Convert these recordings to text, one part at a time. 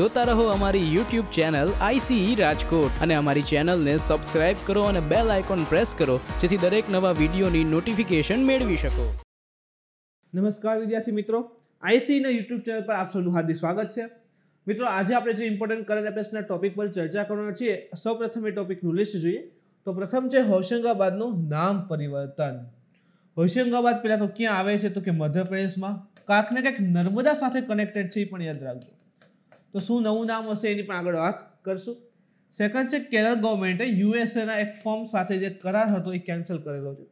જોતા રહો અમારી યુટ્યુબ ચેનલ આઈસીઈ રાજકોટ અને અમારી ચેનલને સબસ્ક્રાઇબ કરો અને બેલ આઇકોન પ્રેસ કરો જેથી દરેક નવા વિડીયોની નોટિફિકેશન મેળવી શકો નમસ્કાર વિદ્યાર્થી મિત્રો આઈસીઈના યુટ્યુબ ચેનલ પર આપ સૌનું હાર્દિક સ્વાગત છે મિત્રો આજે આપણે જે ઇમ્પોર્ટન્ટ કરંટ અફેર્સના ટોપિક પર ચર્ચા કરવાના છીએ સૌપ્રથમ એ ટોપિકનું લિસ્ટ જોઈએ તો પ્રથમ છે હોશંગાબાદનું નામ પરિવર્તન હોશંગાબાદ પહેલાં તો ક્યાં આવે છે તો કે મધ્યપ્રદેશમાં કાંકને કંઈક નર્મદા સાથે કનેક્ટેડ છે એ પણ યાદ રાખજો તો શું નવું નામ હશે એની પણ આગળ વાત કરશું સેકન્ડ છે કેરળ ગવર્મેન્ટે યુએસએના એક ફોર્મ સાથે જે કરાર હતો એ કેન્સલ કરેલો છે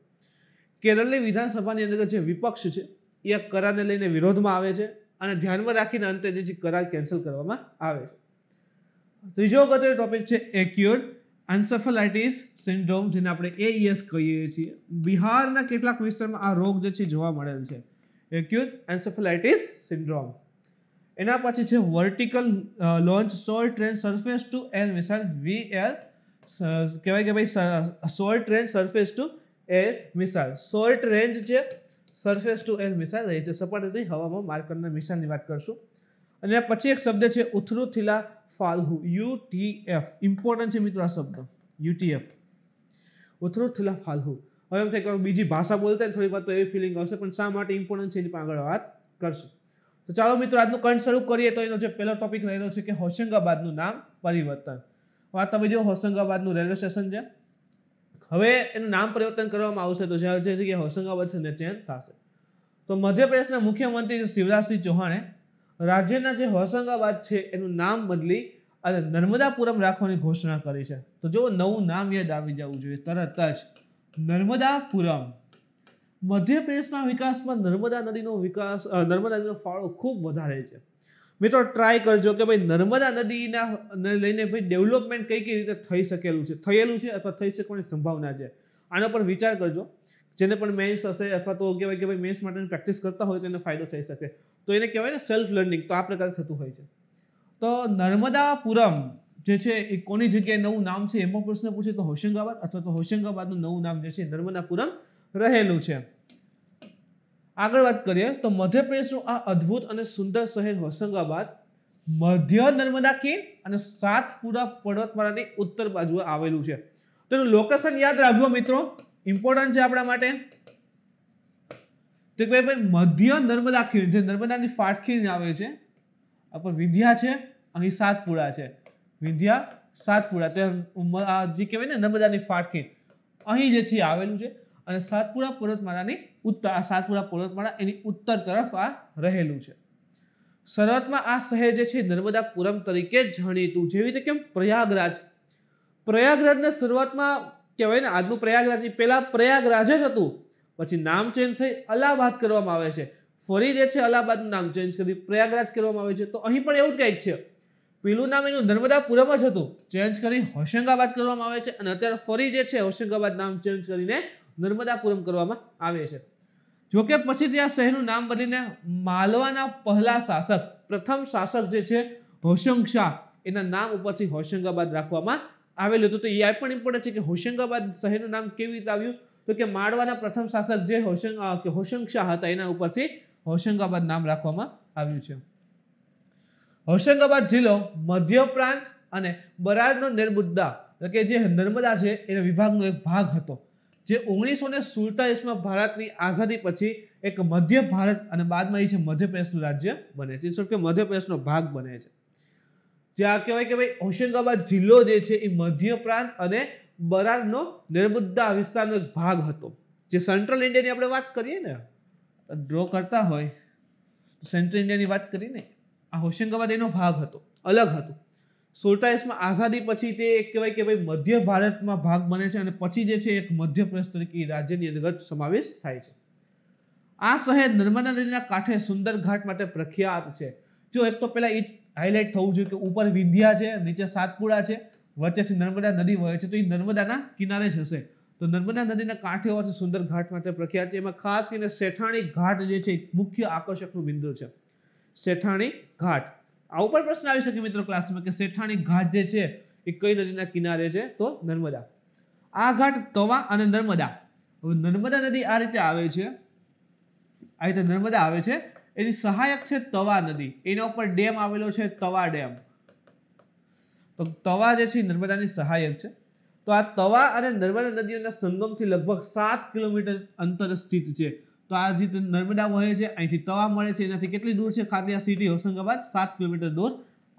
કેરળની વિધાનસભાની અંદર જે વિપક્ષ છે એ કરારને લઈને વિરોધમાં આવે છે અને ધ્યાનમાં રાખીને અંતે જે કરાર કેન્સલ કરવામાં આવે છે ત્રીજો વખતે ટોપિક છે એક્યુર્ડ એન્સેફલાઇટીસ સિન્ડ્રોમ જેને આપણે એઈએસ e કહીએ છીએ બિહારના કેટલાક વિસ્તારમાં આ રોગ જે છે જોવા મળેલ છે એક્યુટ એન્સેફલાઇટીસ સિન્ડ્રોમ એના પછી છે વર્ટિકલ લોન્ચ સોર ટ્રેન સરફેસ ટુ એર મિસાઇલ વી એર કહેવાય કે ભાઈ short range surface to air missile short range છે સરફેસ ટુ એર મિસાઇલ રહી છે સપાટીથી હવામાં માર્કરના કરનાર મિસાઇલની વાત કરશું અને પછી એક શબ્દ છે ઉથરુથિલા ફાલ્હુ યુટીએફ ઇમ્પોર્ટન્ટ છે મિત્રો આ શબ્દ યુટીએફ ઉથરુથિલા ફાલ્હુ હવે એમ થાય કે બીજી ભાષા બોલતા થોડી વાત તો એવી ફિલિંગ આવશે પણ શા માટે ઇમ્પોર્ટન્ટ છે એની આગળ વાત કરશું તો ચાલો મિત્રો આજનું કંડ શરૂ કરીએ તો એનો જે પહેલો ટોપિક રહેલો છે કે હોશંગાબાદનું નામ પરિવર્તન આ તમે જો હોશંગાબાદનું રેલવે સ્ટેશન છે હવે એનું નામ પરિવર્તન કરવામાં આવશે તો જે જગ્યાએ હોશંગાબાદ છે ને ચેન્જ થશે તો મધ્યપ્રદેશના મુખ્યમંત્રી શિવરાજસિંહ ચૌહાણે રાજ્યના જે હોશંગાબાદ છે એનું નામ બદલી અને નર્મદાપુરમ રાખવાની ઘોષણા કરી છે તો જો નવું નામ યાદ આવી જવું જોઈએ તરત જ નર્મદાપુરમ મધ્યપ્રદેશના વિકાસમાં નર્મદા નદીનો વિકાસ નર્મદા નદીનો ફાળો ખૂબ વધારે છે મિત્રો ટ્રાય કરજો કે ભાઈ નર્મદા નદીના લઈને ભાઈ ડેવલપમેન્ટ કઈ કઈ રીતે થઈ શકેલું છે થયેલું છે અથવા થઈ શકવાની સંભાવના છે આનો પણ વિચાર કરજો જેને પણ મેન્સ હશે અથવા તો કહેવાય કે ભાઈ મેન્સ માટેની પ્રેક્ટિસ કરતા હોય તો એને ફાયદો થઈ શકે તો એને કહેવાય ને સેલ્ફ લર્નિંગ તો આ પ્રકારે થતું હોય છે તો નર્મદાપુરમ જે છે એ કોની જગ્યાએ નવું નામ છે એમાં પ્રશ્ન પૂછે તો હોશંગાબાદ અથવા તો હોશંગાબાદનું નવું નામ જે છે નર્મદાપુરમ રહેલું છે આગળ વાત કરીએ તો મધ્યપ્રદેશનું આ અદ્ભુત અને સુંદર શહેર હોશંગાબાદ મધ્ય નર્મદા ખીણ અને સાતપુરા પર્વતમાળાની ઉત્તર બાજુએ આવેલું છે તો એનું લોકેશન યાદ રાખજો મિત્રો ઇમ્પોર્ટન્ટ છે આપણા માટે તો ભાઈ ભાઈ મધ્ય નર્મદા ખીણ જે નર્મદાની ફાટખીણ આવે છે આપણે વિંધ્યા છે અહીં સાતપુરા છે વિંધ્યા સાતપુરા તે જે કહેવાય ને નર્મદાની ફાટખીણ અહીં જે છે આવેલું છે અને સાતપુરા પર્વતમાળાની ઉત્તર આ સાતપુરા પર્વતમાળા એની ઉત્તર તરફ આ રહેલું છે શરતમાં આ શહેર જે છે નર્મદાપુરમ તરીકે જાણીતું જેવી રીતે કેમ પ્રયાગરાજ પ્રયાગરાજને શરૂઆતમાં કહેવાય ને આજનું પ્રયાગરાજ એ પહેલાં પ્રયાગરાજ જ હતું પછી નામ ચેન્જ થઈ અલ્હાબાદ કરવામાં આવે છે ફરી જે છે અલ્હાબાદનું નામ ચેન્જ કરી પ્રયાગરાજ કરવામાં આવે છે તો અહીં પણ એવું જ કંઈક છે પેલું નામ એનું નર્મદાપુરમ જ હતું ચેન્જ કરી હોશંગાબાદ કરવામાં આવે છે અને અત્યારે ફરી જે છે હોશંગાબાદ નામ ચેન્જ કરીને નર્મદાપુરમ કરવામાં આવે છે જોકે પછી ત્યાં શહેરનું નામ બનીને માલવાના પહેલા શાસક પ્રથમ શાસક જે છે હોશંગ શાહ એના નામ ઉપરથી હોશંગાબાદ રાખવામાં આવેલું હતું તો એ પણ ઇમ્પોર્ટન્ટ છે કે હોશંગાબાદ શહેરનું નામ કેવી રીતે આવ્યું તો કે માળવાના પ્રથમ શાસક જે હોશંગ હોશંગ શાહ હતા એના ઉપરથી હોશંગાબાદ નામ રાખવામાં આવ્યું છે હોશંગાબાદ જિલ્લો મધ્ય પ્રાંત અને બરાડનો નિર્મુદ્દા કે જે નર્મદા છે એના વિભાગનો એક ભાગ હતો જે ઓગણીસો ને સુડતાલીસમાં ભારતની આઝાદી પછી એક મધ્ય ભારત અને બાદમાં એ છે મધ્યપ્રદેશનું રાજ્ય બને છે શું કે મધ્યપ્રદેશનો ભાગ બને છે જે આ કહેવાય કે ભાઈ હોશંગાબાદ જિલ્લો જે છે એ મધ્ય પ્રાંત અને બરારનો નિર્બુદ્ધા વિસ્તારનો ભાગ હતો જે સેન્ટ્રલ ઇન્ડિયાની આપણે વાત કરીએ ને ડ્રો કરતા હોય સેન્ટ્રલ ઇન્ડિયાની વાત કરીને આ હોશંગાબાદ એનો ભાગ હતો અલગ હતું સુડતાલીસમાં આઝાદી પછી તે એક કહેવાય કે ભાઈ મધ્ય ભારતમાં ભાગ બને છે અને પછી જે છે એક મધ્યપ્રદેશ તરીકે રાજ્યની અંતર્ગત સમાવેશ થાય છે આ શહેર નર્મદા નદીના કાંઠે સુંદર ઘાટ માટે પ્રખ્યાત છે જો એક તો પહેલાં એ હાઇલાઇટ થવું જોઈએ કે ઉપર વિંધ્યા છે નીચે સાતપુડા છે વચ્ચેથી નર્મદા નદી વહે છે તો એ નર્મદાના કિનારે જ હશે તો નર્મદા નદીના કાંઠે હોવાથી સુંદર ઘાટ માટે પ્રખ્યાત છે એમાં ખાસ કરીને શેઠાણી ઘાટ જે છે મુખ્ય આકર્ષકનું બિંદુ છે શેઠાણી ઘાટ આ ઉપર પ્રશ્ન આવી શકે મિત્રો ક્લાસમાં કે શેઠાણી ઘાટ જે છે એ કઈ નદીના કિનારે છે તો નર્મદા આ ઘાટ તવા અને નર્મદા હવે નર્મદા નદી આ રીતે આવે છે આ રીતે નર્મદા આવે છે એની સહાયક છે તવા નદી એના ઉપર ડેમ આવેલો છે તવા ડેમ તો તવા જે છે નર્મદાની સહાયક છે તો આ તવા અને નર્મદા નદીઓના સંગમથી લગભગ સાત કિલોમીટર અંતર સ્થિત છે તો આ જે નર્મદા વહે છે અહીંથી તવા મળે છે એનાથી કેટલી દૂર છે ખાદિયા સિટી હોશંગાબાદ સાત કિલોમીટર દૂર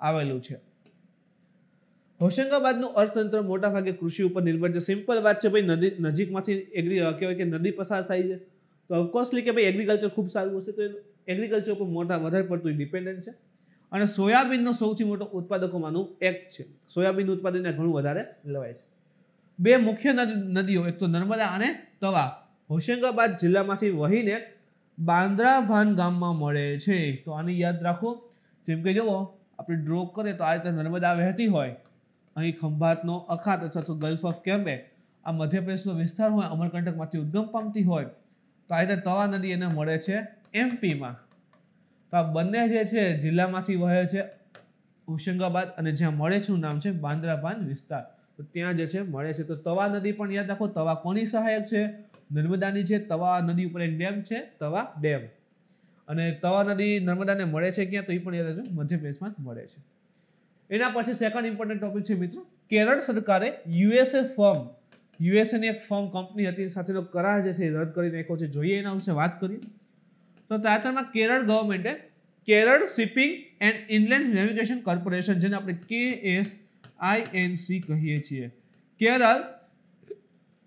આવેલું છે હોશંગાબાદનું અર્થતંત્ર મોટાભાગે કૃષિ ઉપર નિર્ભર છે સિમ્પલ વાત છે ભાઈ નદી નજીકમાંથી એગ્રી કહેવાય કે નદી પસાર થાય છે તો ઓફકોર્સલી કે ભાઈ એગ્રીકલ્ચર ખૂબ સારું હશે તો એગ્રીકલ્ચર ઉપર મોટા વધારે પડતું ડિપેન્ડન્ટ છે અને સોયાબીનનો સૌથી મોટો ઉત્પાદકોમાંનું એક છે સોયાબીન ઉત્પાદનને ઘણું વધારે લેવાય છે બે મુખ્ય નદીઓ એક તો નર્મદા અને તવા હોશંગાબાદ જિલ્લામાંથી વહીને બાંદ્રાભાન ગામમાં મળે છે તો આને યાદ રાખો જેમ કે જુઓ આપણે ડ્રો કરીએ તો આ રીતે નર્મદા વહેતી હોય અહીં ખંભાતનો અખાત અથવા તો ગલ્ફ ઓફ કેમ્બે આ મધ્યપ્રદેશનો વિસ્તાર હોય અમરકંટકમાંથી ઉદ્ગમ પામતી હોય તો આ રીતે તવા નદી એને મળે છે એમપીમાં તો આ બંને જે છે જિલ્લામાંથી વહે છે હોશંગાબાદ અને જ્યાં મળે છે નામ છે બાંદ્રાભાન વિસ્તાર તો ત્યાં જે છે મળે છે તો તવા નદી પણ યાદ રાખો તવા કોની સહાયક છે નર્મદાની છે તવા નદી ઉપર એક ડેમ છે તવા ડેમ અને તવા નદી નર્મદાને મળે છે ક્યાં તો એ પણ યાદ રાખજો મધ્યપ્રદેશમાં મળે છે એના પછી સેકન્ડ ઇમ્પોર્ટન્ટ ટોપિક છે મિત્રો કેરળ સરકારે યુએસએ ફોર્મ યુએસએની એક ફોર્મ કંપની હતી સાથેનો કરાર જે છે એ રદ કરી નાખ્યો છે જોઈએ એના વિશે વાત કરીએ તો તાજેતરમાં કેરળ ગવર્મેન્ટે Kerala shipping and inland navigation corporation જેને આપણે K S I N C કહીએ છીએ Kerala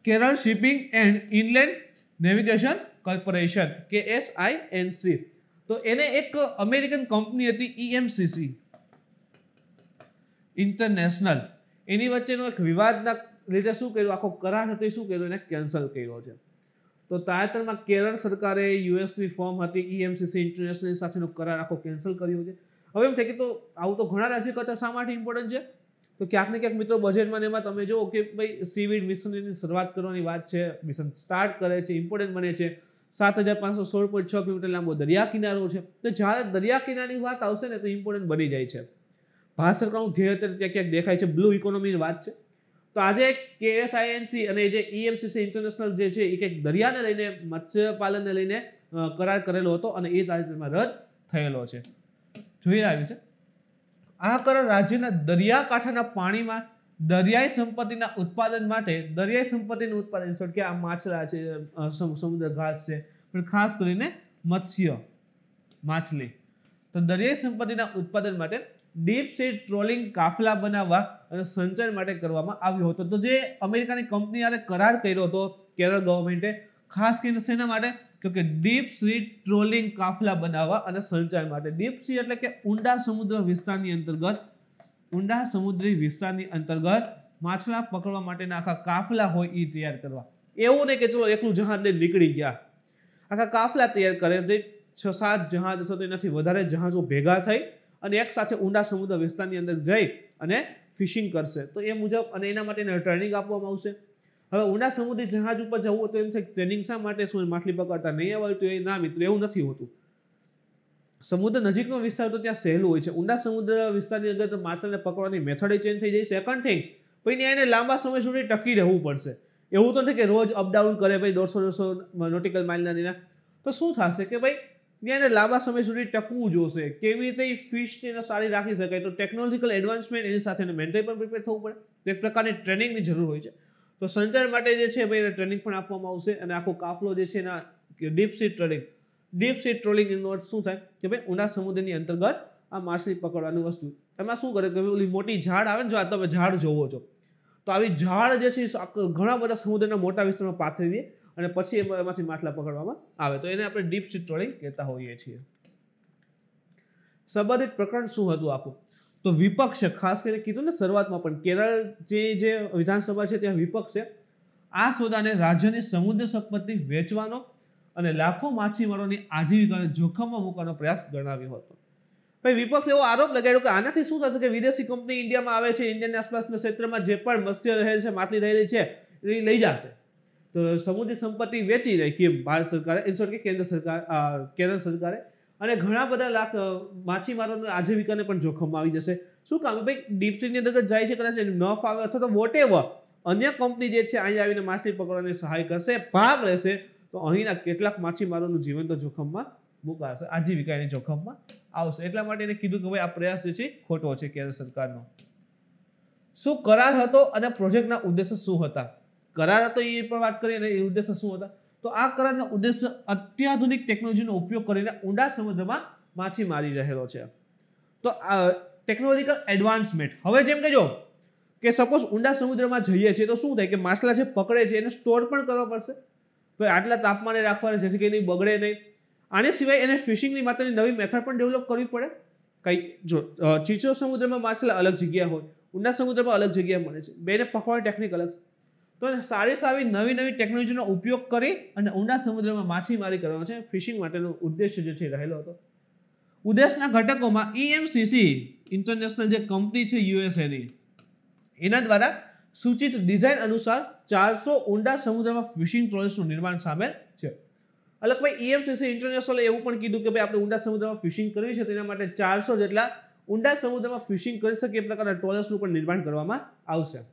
Kerala shipping and inland navigation corporation K S I N C તો એને એક અમેરિકન કંપની હતી ઈએમસીસી ઇન્ટરનેશનલ એની વચ્ચેનો એક વિવાદના લીધે શું કર્યું આખો કરાર હતો શું કર્યું એને કેન્સલ કર્યો છે તો તાજેતરમાં કેરળ સરકારે યુએસની ફોર્મ હતી ઈએમસીસી ઇન્ટરનેશનલ સાથેનો કરાર આખો કેન્સલ કર્યો છે હવે એમ થાય કે તો આવું તો ઘણા રાજ્ય કરતા શા માટે ઇમ્પોર્ટન્ટ છે તો ક્યાંક ને ક્યાંક મિત્રો બજેટમાં એમાં તમે જુઓ કે ભાઈ સીવીડ મિશનની શરૂઆત કરવાની વાત છે મિશન સ્ટાર્ટ કરે છે ઇમ્પોર્ટન્ટ બને છે સાત હજાર પાંચસો સોળ પોઈન્ટ છ કિલોમીટર લાંબો દરિયા કિનારો છે તો જ્યારે દરિયા કિનારાની વાત આવશે ને તો ઇમ્પોર્ટન્ટ બની જાય છે ભારત સરકારનું ધ્યેય અત્યારે ત્યાં ક્યાંક દેખાય છે બ્લુ ઇકોનોમીની વાત છે તો આજે કેએસઆઈએનસી અને જે ઈએમસીસી ઇન્ટરનેશનલ જે છે એ કંઈક દરિયાને લઈને મત્સ્યપાલનને લઈને કરાર કરેલો હતો અને એ તાજેતરમાં રદ થયેલો છે જોઈ રહ્યા છે આ કરાર રાજ્યના દરિયાકાંઠાના પાણીમાં દરિયાઈ સંપત્તિના ઉત્પાદન માટે દરિયાઈ સંપત્તિનું ઉત્પાદન એટલે કે આ માછલા છે સમુદ્ર ઘાસ છે પણ ખાસ કરીને મત્સ્ય માછલી તો દરિયાઈ સંપત્તિના ઉત્પાદન માટે ડીપ સી ટ્રોલિંગ કાફલા બનાવવા અને સંચયન માટે કરવામાં આવ્યો હતો તો જે અમેરિકાની કંપની આને કરાર કર્યો હતો કેરળ ગવર્મેન્ટે ખાસ કરીને શેના માટે તો કે ડીપ સી ટ્રોલિંગ કાફલા બનાવવા અને સંચાર માટે ડીપ સી એટલે કે ઊંડા સમુદ્ર વિસ્તારની અંતર્ગત ઊંડા સમુદ્રી વિસ્તારની અંતર્ગત માછલા પકડવા માટેના આખા કાફલા હોય એ તૈયાર કરવા એવું નહીં કે ચલો એકલું જહાજ લઈને નીકળી ગયા આખા કાફલા તૈયાર કરે તે છ સાત જહાજ અથવા તો એનાથી વધારે જહાજો ભેગા થઈ અને એક સાથે ઊંડા સમુદ્ર વિસ્તારની અંદર જઈ અને ફિશિંગ કરશે તો એ મુજબ અને એના માટેને ટ્રેનિંગ આપવામાં આવશે હવે ઊંડા સમુદ્રી જહાજ ઉપર જવું તો એમ થાય ટ્રેનિંગ શા માટે શું માછલી પકડતા નહીં આવડતું એ ના મિત્રો એવું નથી હોતું સમુદ્ર નજીકનો વિસ્તાર તો ત્યાં સહેલું હોય છે ઊંડા સમુદ્ર વિસ્તારની અંદર માછલીને પકડવાની મેથડ ચેન્જ થઈ જાય સેકન્ડ થિંગ પછી ત્યાં એને લાંબા સમય સુધી ટકી રહેવું પડશે એવું તો નથી કે રોજ અપડાઉન કરે ભાઈ દોઢસો દોઢસો નોટિકલ માઇલના તો શું થશે કે ભાઈ ત્યાં એને લાંબા સમય સુધી ટકવું જોશે કેવી રીતે ફિશને એને સારી રાખી શકાય તો ટેકનોલોજીકલ એડવાન્સમેન્ટ એની સાથે એને મેન્ટલી પણ પ્રિપેર થવું પડે એક પ્રકારની ટ્રેનિંગની જરૂર હોય છે તો સંચાર માટે જે છે ભાઈ એને ટ્રેનિંગ પણ આપવામાં આવશે અને આખો કાફલો જે છે એના deep sea trawling deep sea trawling એનો અર્થ શું થાય કે ભાઈ ઊંડા સમુદ્રની અંતર્ગત આ માછલી પકડવાની વસ્તુ એમાં શું કરે કે ઓલી મોટી ઝાડ આવે ને જો આ તમે ઝાડ જોવો છો તો આવી ઝાડ જે છે ઘણા બધા સમુદ્રના મોટા વિસ્તારમાં પાથરી દે અને પછી એમાંથી માછલા પકડવામાં આવે તો એને આપણે ડીપ સી ટ્રોલિંગ કહેતા હોઈએ છીએ સંબંધિત પ્રકરણ શું હતું આખું તો વિપક્ષ ખાસ કરીને કીધું ને શરૂઆતમાં પણ કેરળ જે જે વિધાનસભા છે ત્યાં વિપક્ષ છે આ સોદાને રાજ્યની સમુદ્ર સંપત્તિ વેચવાનો અને લાખો માછીમારોની આજીવિકાને જોખમમાં મૂકવાનો પ્રયાસ ગણાવ્યો હતો ભાઈ વિપક્ષ એવો આરોપ લગાડ્યો કે આનાથી શું થશે કે વિદેશી કંપની ઇન્ડિયામાં આવે છે ઇન્ડિયાની આસપાસના ક્ષેત્રમાં જે પણ મત્સ્ય રહેલ છે માછલી રહેલી છે એ લઈ જશે તો સમુદ્રી સંપત્તિ વેચી રહી કે ભારત સરકારે ઇન્સોર્ટ કે કેન્દ્ર સરકાર કેરળ સરકારે અને ઘણા બધા લાખ માછીમારોના આજીવિકાને પણ જોખમમાં આવી જશે શું કામ ભાઈ ડીપસીની અંદર જાય છે કદાચ ન ફાવે અથવા તો વોટ એવર અન્ય કંપની જે છે અહીં આવીને માછલી પકડવાની સહાય કરશે ભાગ લેશે તો અહીંના કેટલાક માછીમારોનું જીવન તો જોખમમાં મુકાશે આજીવિકા એની જોખમમાં આવશે એટલા માટે એને કીધું કે ભાઈ આ પ્રયાસ જે છે ખોટો છે કેન્દ્ર સરકારનો શું કરાર હતો અને પ્રોજેક્ટના ઉદ્દેશ શું હતા કરાર હતો એ પણ વાત કરીએ અને એ ઉદ્દેશો શું હતા તો આ કરારના ઉદ્દેશ્ય અત્યાધુનિક ટેકનોલોજીનો ઉપયોગ કરીને ઊંડા સમુદ્રમાં માછી મારી રહેલો છે તો ટેકનોલોજીકલ એડવાન્સમેન્ટ હવે જેમ કે જો કે સપોઝ ઊંડા સમુદ્રમાં જઈએ છીએ તો શું થાય કે માછલા જે પકડે છે એને સ્ટોર પણ કરવો પડશે ભાઈ આટલા તાપમાને રાખવાના જેથી નહીં બગડે નહીં આની સિવાય એને ફિશિંગની માત્રની નવી મેથડ પણ ડેવલપ કરવી પડે કંઈક જો ચીચો સમુદ્રમાં માછલા અલગ જગ્યા હોય ઊંડા સમુદ્રમાં અલગ જગ્યા મળે છે બેને પકડવાની ટેકનિક અલગ તો સારી સારી નવી નવી ટેકનોલોજીનો ઉપયોગ કરી અને ઊંડા સમુદ્રમાં માછીમારી કરવાનો છે ફિશિંગ માટેનો ઉદ્દેશ્ય જે છે રહેલો હતો ઉદ્દેશના ઘટકોમાં ઈએમસીસી e ઇન્ટરનેશનલ જે કંપની છે યુએસએની એના દ્વારા સૂચિત ડિઝાઇન અનુસાર ચારસો ઊંડા સમુદ્રમાં ફિશિંગ ટ્રોલ્સનું નિર્માણ સામેલ છે અલગ ભાઈ ઈએમસીસી e ઇન્ટરનેશનલે એવું પણ કીધું કે ભાઈ આપણે ઊંડા સમુદ્રમાં ફિશિંગ કરવી છે તેના માટે ચારસો જેટલા ઊંડા સમુદ્રમાં ફિશિંગ કરી શકે એ પ્રકારના ટ્રોલ્સનું પણ નિર્માણ કરવામાં આવશે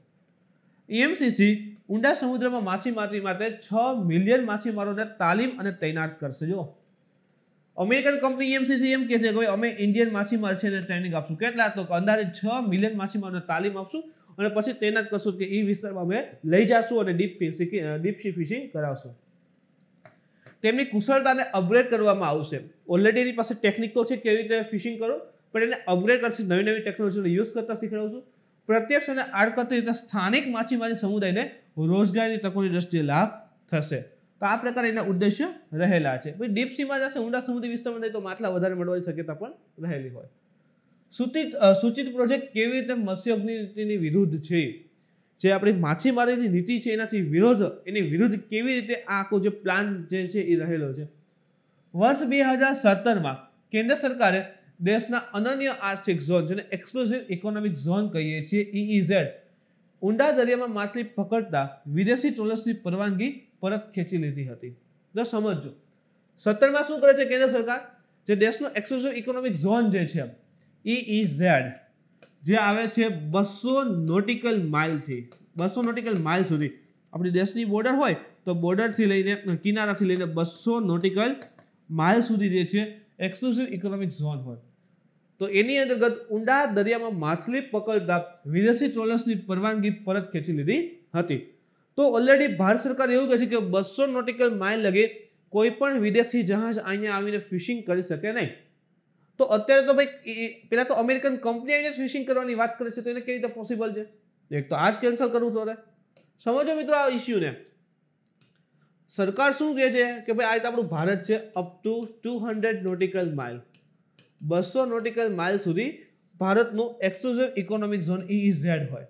ઈએમસીસી e ઊંડા સમુદ્રમાં માછીમારી માટે છ મિલિયન માછીમારોને તાલીમ અને તૈનાત કરશે જો અમેરિકન કંપની એમસીસી e એમ કે છે કે અમે ઇન્ડિયન માછીમાર છે એને ટ્રેનિંગ આપશું કેટલા તો અંદાજે છ મિલિયન માછીમારોને તાલીમ આપશું અને પછી તૈનાત કરશું કે એ વિસ્તારમાં અમે લઈ જશું અને deep fishing deep sea fishing કરાવશું તેમની કુશળતાને અપગ્રેડ કરવામાં આવશે ઓલરેડી એની પાસે ટેકનિક છે કેવી રીતે ફિશિંગ કરો પણ એને અપગ્રેડ કરશે નવી નવી ટેકનોલોજીનો યુઝ કરતા શીખવાડું છું પ્રત્યક્ષ અને આડકતરી રીતે સ્થાનિક માછીમારી સમુદાયને રોજગારીની તકોની દ્રષ્ટિએ લાભ થશે તો આ એના ઉદ્દેશ્ય રહેલા છે પછી ડીપસીમાં જશે ઊંડા સમુદ્ર વિસ્તારમાં જાય તો માટલા વધારે મળવાની શક્યતા પણ રહેલી હોય સૂચિત સૂચિત પ્રોજેક્ટ કેવી રીતે મત્સ્યોગ્નિની વિરુદ્ધ છે જે આપણી માછીમારીની નીતિ છે એનાથી વિરોધ એની વિરુદ્ધ કેવી રીતે આ આખો જે પ્લાન જે છે એ રહેલો છે વર્ષ બે હજાર સત્તરમાં કેન્દ્ર સરકારે દેશના અનન્ય આર્થિક ઝોન જેને એક્સક્લુઝિવ ઇકોનોમિક ઝોન કહીએ છીએ ઈઈઝેડ e e ઊંડા દરિયામાં માછલી પકડતા વિદેશી ટ્રોલર્સની પરવાનગી પરત ખેંચી લીધી હતી તો સમજો સત્તરમાં શું કરે છે કેન્દ્ર સરકાર જે દેશનો એક્સક્લુઝિવ ઇકોનોમિક ઝોન જે છે ઈ e ઝેડ e જે આવે છે બસો નોટિકલ માઇલથી બસો નોટિકલ માઇલ સુધી આપણી દેશની બોર્ડર હોય તો બોર્ડરથી લઈને કિનારાથી લઈને બસો નોટિકલ માઇલ સુધી જે છે એક્સક્લુઝિવ ઇકોનોમિક ઝોન હોય તો એની અંતર્ગત ઊંડા દરિયામાં માછલી પકડતા વિદેશી ટ્રોલર્સની પરવાનગી પરત ખેંચી લીધી હતી તો ઓલરેડી ભારત સરકાર એવું કહે છે કે બસો નોટિકલ માઇલ લગે કોઈ પણ વિદેશી જહાજ અહીંયા આવીને ફિશિંગ કરી શકે નહીં તો અત્યારે તો ભાઈ પેલા તો અમેરિકન કંપની આવીને ફિશિંગ કરવાની વાત કરે છે તો એને કેવી રીતે પોસિબલ છે એક તો આજ કેન્સલ કરવું તો સમજો મિત્રો આ ઇસ્યુને સરકાર શું કહે છે કે ભાઈ આ રીતે આપણું ભારત છે up to two hundred nautical mile બસો નોટિકલ માઇલ સુધી ભારતનું exclusive economic zone E Z હોય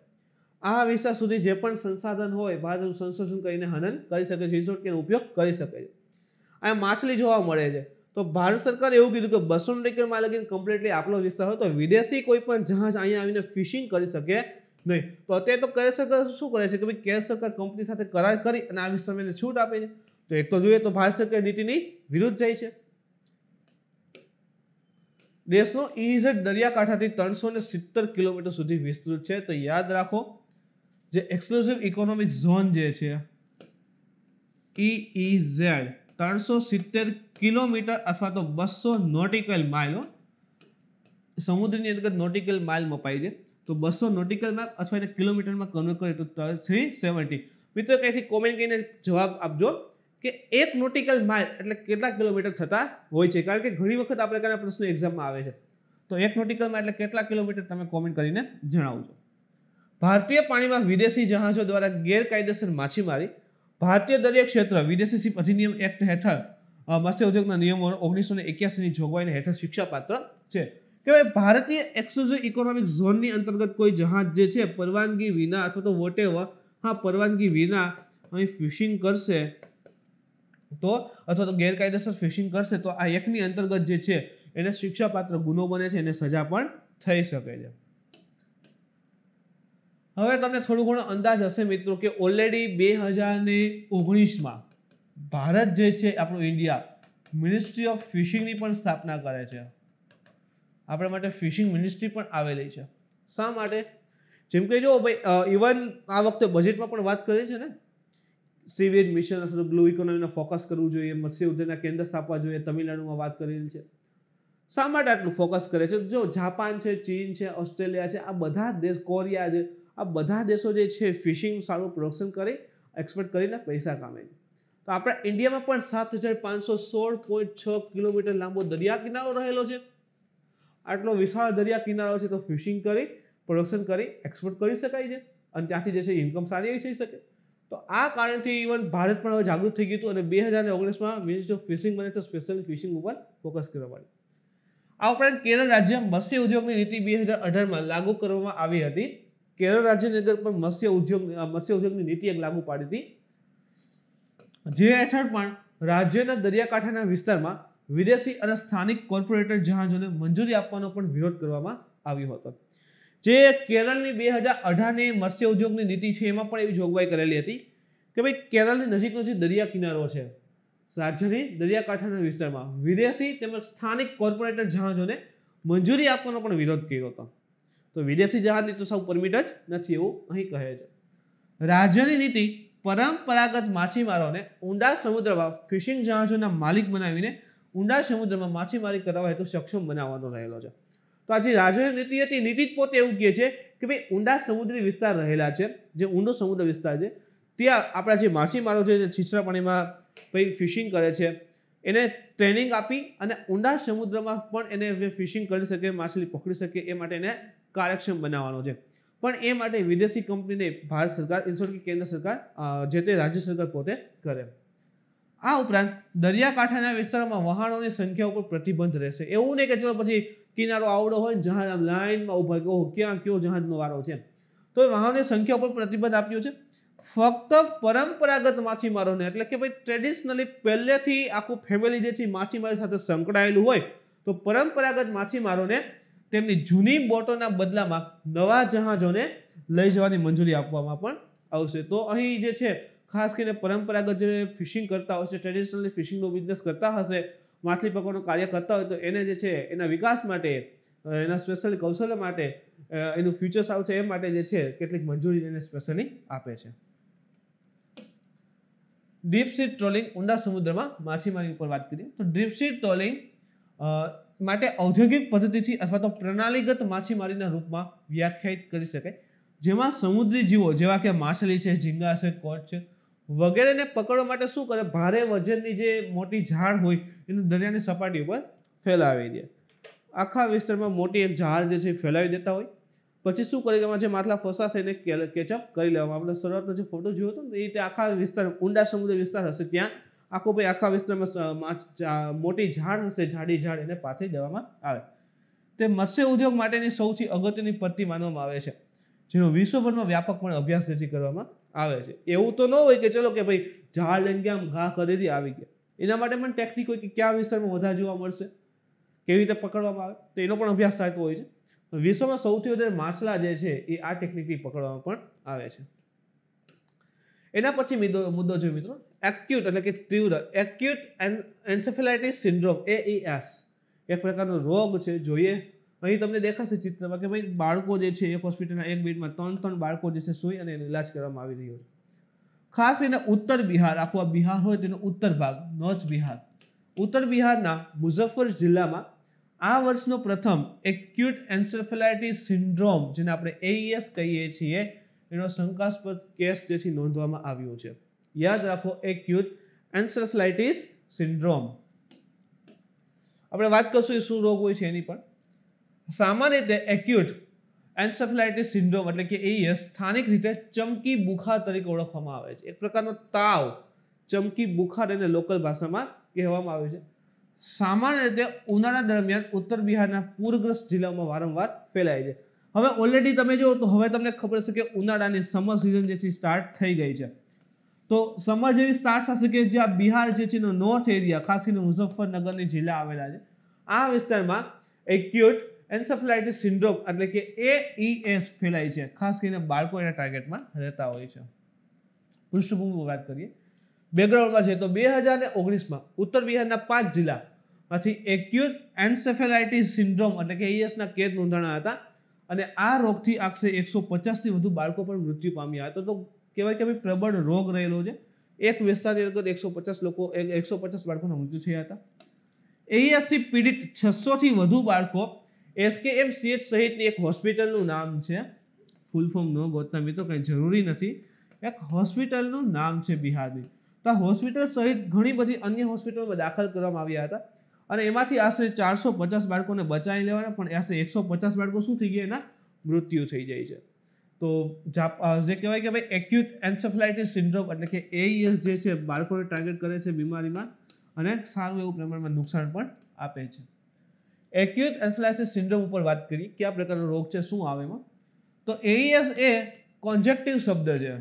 આ વિસ્તાર સુધી જે પણ સંસાધન હોય ભારતનું સંશોધન કરીને હનન કરી શકે છે રિસોર્ટ તેનો ઉપયોગ કરી શકે છે આ માછલી જોવા મળે છે તો ભારત સરકારે એવું કીધું કે બસો નોટિકલ માઇલ લગીને કમ્પ્લીટલી આપણો વિસ્તાર હોય તો વિદેશી કોઈ પણ જહાજ અહીંયા આવીને ફિશિંગ કરી શકે નહીં તો અત્યારે તો કેર સરકાર શું કરે છે કે ભાઈ કેર સરકાર કંપની સાથે કરાર કરી અને આ વિસ્તારને છૂટ આપે છે તો એક તો જોઈએ તો ભારત સરકાર નીતિની વિરુદ્ધ જાય છે દેશનો ઇઝડ e દરિયાકાંઠાથી ત્રણસો ને સિત્તેર કિલોમીટર સુધી વિસ્તૃત છે તો યાદ રાખો જે એક્સક્લુઝિવ ઇકોનોમિક ઝોન જે છે ઈ e ઝેડ e ત્રણસો સિત્તેર કિલોમીટર અથવા તો બસો નોટિકલ માઇલો સમુદ્રની અંદર નોટિકલ માઇલ મપાઈ છે તો બસો નોટિકલ માઇલ અથવા એને કિલોમીટરમાં કન્વર્ટ કરીએ તો થ્રી સેવન્ટી મિત્રો ક્યાંથી કોમેન્ટ કરીને જવાબ આપજો કે એક નોટિકલ માઇલ એટલે કેટલા કિલોમીટર થતા હોય છે કારણ કે ઘણી વખત આપણે પ્રકારના પ્રશ્નો એક્ઝામમાં આવે છે તો એક નોટિકલ માઇલ એટલે કેટલા કિલોમીટર તમે કોમેન્ટ કરીને જણાવજો ભારતીય પાણીમાં વિદેશી જહાજો દ્વારા ગેરકાયદેસર માછીમારી ભારતીય દરિયા ક્ષેત્ર વિદેશી શિપ અધિનિયમ એક્ટ હેઠળ મત્સ્ય ઉદ્યોગના નિયમો ઓગણીસો એક્યાસીની જોગવાઈને હેઠળ શિક્ષાપાત્ર છે કે ભાઈ ભારતીય એક્સક્લુઝિવ ઇકોનોમિક ઝોનની અંતર્ગત કોઈ જહાજ જે છે પરવાનગી વિના અથવા તો વોટેવર હા પરવાનગી વિના અહીં ફિશિંગ કરશે તો અથવા તો ગેરકાયદેસર ફિશિંગ કરશે તો આ એકની અંતર્ગત જે છે એને શિક્ષાપાત્ર ગુનો બને છે એને સજા પણ થઈ શકે છે હવે તમને થોડું ઘણો અંદાજ હશે મિત્રો કે ઓલરેડી બે હજાર ને ઓગણીસમાં ભારત જે છે આપણું ઇન્ડિયા મિનિસ્ટ્રી ઓફ ફિશિંગની પણ સ્થાપના કરે છે આપણા માટે ફિશિંગ મિનિસ્ટ્રી પણ આવેલી છે શા માટે જેમ કે જો ભાઈ ઇવન આ વખતે બજેટમાં પણ વાત કરી છે ને સીવેજ મિશન અથવા બ્લુ ઇકોનોમીને ફોકસ કરવું જોઈએ મત્સ્ય ઉદ્યોગના કેન્દ્ર સ્થાપવા જોઈએ તમિલનાડુમાં વાત કરેલી છે શા માટે આટલું ફોકસ કરે છે જો જાપાન છે ચીન છે ઓસ્ટ્રેલિયા છે આ બધા દેશ કોરિયા છે આ બધા દેશો જે છે ફિશિંગ સારું પ્રોડક્શન કરી એક્સપોર્ટ કરીને પૈસા કામે તો આપણા ઇન્ડિયામાં પણ સાત હજાર પાંચસો સોળ પોઈન્ટ છ કિલોમીટર લાંબો દરિયા કિનારો રહેલો છે આટલો વિશાળ દરિયા કિનારો છે તો ફિશિંગ કરી પ્રોડક્શન કરી એક્સપોર્ટ કરી શકાય છે અને ત્યાંથી જે છે ઇન્કમ સારી એવી થઈ શકે તો આ કારણથી ઇવન ભારત પણ હવે જાગૃત થઈ ગયું હતું અને બે હજાર ઓગણીસમાં મિનિસ્ટ્રી ઓફ ફિશિંગ બને તો સ્પેશિયલ ફિશિંગ ઉપર ફોકસ કરવા માંડી આ ઉપરાંત કેરળ રાજ્ય મત્સ્ય ઉદ્યોગની નીતિ બે હજાર અઢારમાં લાગુ કરવામાં આવી હતી કેરળ રાજ્યની અંદર પણ મત્સ્ય ઉદ્યોગ મત્સ્ય ઉદ્યોગની નીતિ એક લાગુ પાડી હતી જે હેઠળ પણ રાજ્યના દરિયાકાંઠાના વિસ્તારમાં વિદેશી અને સ્થાનિક કોર્પોરેટર જહાજોને મંજૂરી આપવાનો પણ વિરોધ કરવામાં આવ્યો હતો જે કેરળની બે હજાર અઢારની મત્સ્ય ઉદ્યોગની નીતિ છે એમાં પણ એવી જોગવાઈ કરેલી હતી કે ભાઈ કેરળની નજીકનો જે દરિયા કિનારો છે રાજ્યની દરિયાકાંઠાના વિસ્તારમાં વિદેશી તેમજ સ્થાનિક કોર્પોરેટર જહાજોને મંજૂરી આપવાનો પણ વિરોધ કર્યો હતો તો વિદેશી જહાજની તો સૌ પરમિટ જ નથી એવું અહીં કહે છે રાજ્યની નીતિ પરંપરાગત માછીમારોને ઊંડા સમુદ્રમાં ફિશિંગ જહાજોના માલિક બનાવીને ઊંડા સમુદ્રમાં માછીમારી કરવા હેતુ સક્ષમ બનાવવાનો રહેલો છે તો આ જે રાજનીતિ હતી નીતિ જ પોતે એવું કહે છે કે ભાઈ ઊંડા સમુદ્રી વિસ્તાર રહેલા છે જે ઊંડો સમુદ્ર વિસ્તાર છે ત્યાં આપણા જે માછીમારો છે જે છીછરા પાણીમાં ભાઈ ફિશિંગ કરે છે એને ટ્રેનિંગ આપી અને ઊંડા સમુદ્રમાં પણ એને ફિશિંગ કરી શકે માછલી પકડી શકે એ માટે એને કાર્યક્ષમ બનાવવાનો છે પણ એ માટે વિદેશી કંપનીને ભારત સરકાર ઇન્સ્યોર કે કેન્દ્ર સરકાર જે તે રાજ્ય સરકાર પોતે કરે આ ઉપરાંત દરિયાકાંઠાના વિસ્તારોમાં વહાણોની સંખ્યા ઉપર પ્રતિબંધ રહેશે એવું નહીં કે ચલો પછી કિનારો આવડો હોય જહાજ આમ લાઇનમાં ઉભા ઓહો ક્યાં કયો જહાજનો વારો છે તો એ વાહનોની સંખ્યા ઉપર પ્રતિબંધ આપ્યો છે ફક્ત પરંપરાગત માછીમારોને એટલે કે ભાઈ ટ્રેડિશનલી પહેલેથી આખું ફેમિલી જે છે માછીમારી સાથે સંકળાયેલું હોય તો પરંપરાગત માછીમારોને તેમની જૂની બોટોના બદલામાં નવા જહાજોને લઈ જવાની મંજૂરી આપવામાં પણ આવશે તો અહીં જે છે ખાસ કરીને પરંપરાગત જે ફિશિંગ કરતા હોય છે ટ્રેડિશનલી ફિશિંગનો બિઝનેસ કરતા હશે માછલી પકડવાનું કાર્ય કરતા હોય તો એને જે છે એના વિકાસ માટે એના સ્પેશિયલ કૌશલ્ય માટે એનું ફ્યુચર આવશે એ માટે જે છે કેટલીક મંજૂરી એને સ્પેશિયલી આપે છે ડીપ સી ટ્રોલિંગ ઊંડા સમુદ્રમાં માછીમારી ઉપર વાત કરીએ તો ડીપ સી ટ્રોલિંગ માટે ઔદ્યોગિક પદ્ધતિથી અથવા તો પ્રણાલીગત માછીમારીના રૂપમાં વ્યાખ્યાયિત કરી શકાય જેમાં સમુદ્રી જીવો જેવા કે માછલી છે ઝીંગા છે કોટ છે વગેરેને પકડવા માટે શું કરે ભારે વજનની જે મોટી ઝાડ હોય એને દરિયાની સપાટી ઉપર ફેલાવી દે આખા વિસ્તારમાં મોટી એક ઝાડ જે છે ફેલાવી દેતા હોય પછી શું કરે એમાં જે માથલા ફસાશે એને કેચઅપ કરી લેવામાં આપણે શરૂઆતનો જે ફોટો જોયો હતો ને એ રીતે આખા વિસ્તાર ઊંડા સમુદ્ર વિસ્તાર હશે ત્યાં આખો ભાઈ આખા વિસ્તારમાં મોટી ઝાડ હશે ઝાડી ઝાડ એને પાથરી દેવામાં આવે તે મત્સ્ય ઉદ્યોગ માટેની સૌથી અગત્યની પત્તી માનવામાં આવે છે જેનો વિશ્વભરમાં વ્યાપકપણે અભ્યાસ રચી કરવામાં આવે છે એવું તો ન હોય કે ચલો કે ભાઈ ઝાડ લઈને કે આમ ઘા કરી દીધી આવી ગયા એના માટે પણ ટેકનિક હોય કે કયા વિસ્તારમાં વધારે જોવા મળશે કેવી રીતે પકડવામાં આવે તો એનો પણ અભ્યાસ થતો હોય છે વિશ્વમાં સૌથી વધારે માછલા જે છે એ આ ટેકનિકથી પકડવામાં પણ આવે છે એના પછી મુદ્દો મુદ્દો છે મિત્રો એક્યુટ એટલે કે તીવ્ર acute encephalitis syndrome A S એક પ્રકારનો રોગ છે જોઈએ અહીં તમને દેખાશે ચિત્રમાં કે ભાઈ બાળકો જે છે એક હોસ્પિટલના એક બેડમાં ત્રણ ત્રણ બાળકો જે છે સુઈ અને એનો ઇલાજ કરવામાં આવી રહ્યો છે ખાસ એના ઉત્તર બિહાર આખો બિહાર હોય તેનો ઉત્તર ભાગ નોર્થ બિહાર ઉત્તર બિહારના મુઝફ્ફર જિલ્લામાં આ વર્ષનો પ્રથમ એક્યુટ એન્સેફેલાઇટિસ સિન્ડ્રોમ જેને આપણે એઈએસ e કહીએ છીએ એનો શંકાસ્પદ કેસ જે છે નોંધવામાં આવ્યો છે યાદ રાખો એક્યુટ એન્સેફેલાઇટિસ સિન્ડ્રોમ આપણે વાત કરશું એ શું રોગ હોય છે એની પણ સામાન્ય રીતે એક્યુટ એન્સેફલાઇટિસ સિન્ડ્રોમ એટલે કે એ e સ્થાનિક રીતે ચમકી બુખાર તરીકે ઓળખવામાં આવે છે એક પ્રકારનો તાવ ચમકી બુખાર એને લોકલ ભાષામાં કહેવામાં આવે છે સામાન્ય રીતે ઉનાળા દરમિયાન ઉત્તર બિહારના પૂરગ્રસ્ત જિલ્લાઓમાં વારંવાર ફેલાય છે હવે ઓલરેડી તમે જુઓ તો હવે તમને ખબર છે કે ઉનાળાની સમર સિઝન જે છે સ્ટાર્ટ થઈ ગઈ છે તો સમર જેવી સ્ટાર્ટ થશે કે જે આ બિહાર જે છે નોર્થ એરિયા ખાસ કરીને મુઝફ્ફરનગરની જિલ્લા આવેલા છે આ વિસ્તારમાં એક્યુટ એન્સેફલાઇટિસ સિન્ડ્રોમ એટલે કે એઈએસ e ફેલાય છે ખાસ કરીને બાળકો એના ટાર્ગેટમાં રહેતા હોય છે પૃષ્ઠભૂમિ વાત કરીએ બેકગ્રાઉન્ડમાં છે તો બે હજાર ને ઓગણીસમાં ઉત્તર બિહારના પાંચ જિલ્લામાંથી એક્યુટ એન્સેફેલાઇટિસ સિન્ડ્રોમ એટલે કે એઈએસના e કેસ નોંધાણા હતા અને આ રોગથી આખરે એકસો પચાસથી વધુ બાળકો પણ મૃત્યુ પામ્યા હતા તો કહેવાય કે ભાઈ પ્રબળ રોગ રહેલો છે એક વિસ્તારની અંદર એકસો પચાસ લોકો એકસો પચાસ બાળકોના મૃત્યુ થયા હતા એઈએસથી e પીડિત છસોથી વધુ બાળકો એસકેએમ સીએચ સહિતની એક હોસ્પિટલનું નામ છે ફૂલ ફોર્મ ન ગોતતા મિત્રો કંઈ જરૂરી નથી એક હોસ્પિટલનું નામ છે બિહારની તો આ હોસ્પિટલ સહિત ઘણી બધી અન્ય હોસ્પિટલોમાં દાખલ કરવામાં આવ્યા હતા અને એમાંથી આશરે ચારસો પચાસ બાળકોને બચાવી લેવાના પણ આશરે એકસો પચાસ બાળકો શું થઈ ગયા એના મૃત્યુ થઈ જાય છે તો જે કહેવાય કે ભાઈ એક્યુટ એન્સેફલાઇટિસ સિન્ડ્રોમ એટલે કે એઈએસ e જે છે બાળકોને ટાર્ગેટ કરે છે બીમારીમાં અને સારું એવું પ્રમાણમાં નુકસાન પણ આપે છે એક્યુટ એન્ફલાઇસિસ સિન્ડ્રોમ ઉપર વાત કરી કયા પ્રકારનો રોગ છે શું આવે એમાં તો એઈએસ e એ કોન્જેક્ટિવ શબ્દ છે